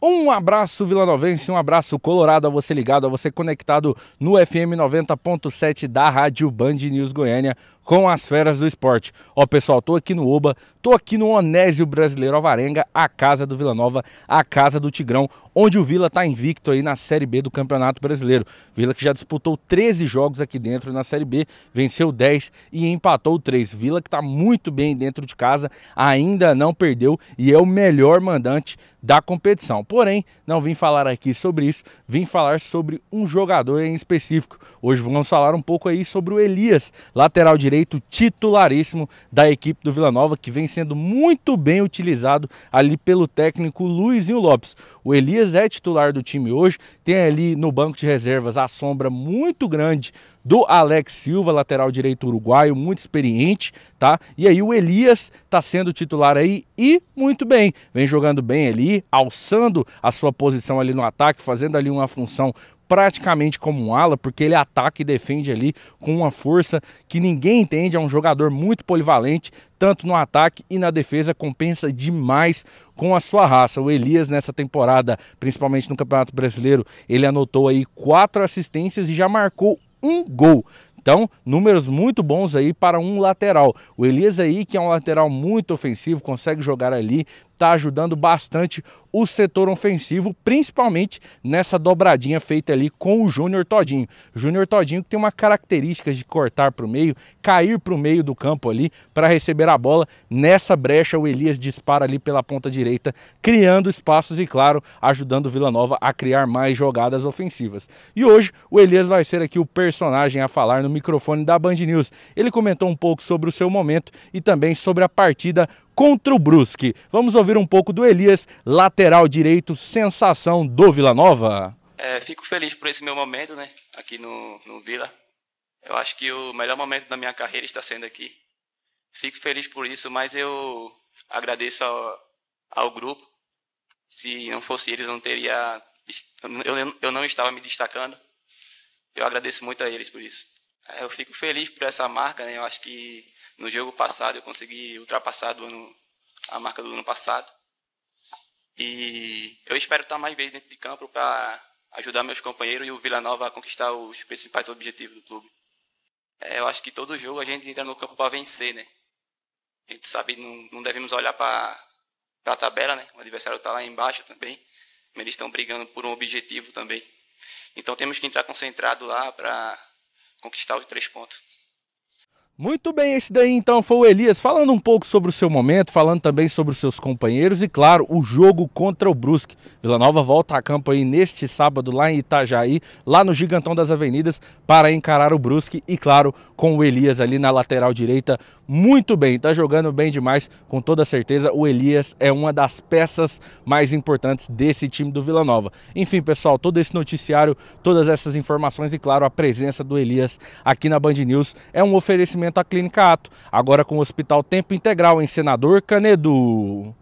Um abraço vilanovense, um abraço colorado a você ligado, a você conectado no FM 90.7 da Rádio Band News Goiânia com as feras do esporte. Ó, pessoal, tô aqui no Oba, tô aqui no Onésio Brasileiro Alvarenga, a casa do Vila Nova, a casa do Tigrão, onde o Vila tá invicto aí na Série B do Campeonato Brasileiro. Vila que já disputou 13 jogos aqui dentro na Série B, venceu 10 e empatou 3. Vila que tá muito bem dentro de casa, ainda não perdeu e é o melhor mandante da competição. Porém, não vim falar aqui sobre isso, vim falar sobre um jogador em específico. Hoje vamos falar um pouco aí sobre o Elias, lateral direito direito titularíssimo da equipe do Vila Nova, que vem sendo muito bem utilizado ali pelo técnico Luizinho Lopes. O Elias é titular do time hoje, tem ali no banco de reservas a sombra muito grande do Alex Silva, lateral direito uruguaio, muito experiente, tá? E aí o Elias tá sendo titular aí e muito bem. Vem jogando bem ali, alçando a sua posição ali no ataque, fazendo ali uma função praticamente como um ala, porque ele ataca e defende ali com uma força que ninguém entende, é um jogador muito polivalente, tanto no ataque e na defesa, compensa demais com a sua raça. O Elias nessa temporada, principalmente no Campeonato Brasileiro, ele anotou aí quatro assistências e já marcou um gol. Então, números muito bons aí para um lateral. O Elias aí, que é um lateral muito ofensivo, consegue jogar ali está ajudando bastante o setor ofensivo, principalmente nessa dobradinha feita ali com o Júnior Todinho. Júnior Todinho tem uma característica de cortar para o meio, cair para o meio do campo ali para receber a bola. Nessa brecha, o Elias dispara ali pela ponta direita, criando espaços e, claro, ajudando o Vila Nova a criar mais jogadas ofensivas. E hoje, o Elias vai ser aqui o personagem a falar no microfone da Band News. Ele comentou um pouco sobre o seu momento e também sobre a partida contra o Brusque. Vamos ouvir um pouco do Elias, lateral direito, sensação do Vila Nova. É, fico feliz por esse meu momento, né? Aqui no, no Vila. Eu acho que o melhor momento da minha carreira está sendo aqui. Fico feliz por isso, mas eu agradeço ao, ao grupo. Se não fosse eles, não teria. Eu, eu não estava me destacando. Eu agradeço muito a eles por isso. É, eu fico feliz por essa marca, né? Eu acho que no jogo passado eu consegui ultrapassar ano, a marca do ano passado. E eu espero estar mais vezes dentro de campo para ajudar meus companheiros e o Vila Nova a conquistar os principais objetivos do clube. É, eu acho que todo jogo a gente entra no campo para vencer, né? A gente sabe, não, não devemos olhar para a tabela, né? O adversário está lá embaixo também. Eles estão brigando por um objetivo também. Então temos que entrar concentrado lá para conquistar os três pontos. Muito bem, esse daí então foi o Elias falando um pouco sobre o seu momento, falando também sobre os seus companheiros e, claro, o jogo contra o Brusque. Vila Nova volta a campo aí neste sábado lá em Itajaí, lá no Gigantão das Avenidas, para encarar o Brusque e, claro, com o Elias ali na lateral direita. Muito bem, tá jogando bem demais, com toda certeza. O Elias é uma das peças mais importantes desse time do Vila Nova. Enfim, pessoal, todo esse noticiário, todas essas informações e, claro, a presença do Elias aqui na Band News é um oferecimento atendimento à Clínica Ato, agora com o Hospital Tempo Integral em Senador Canedo.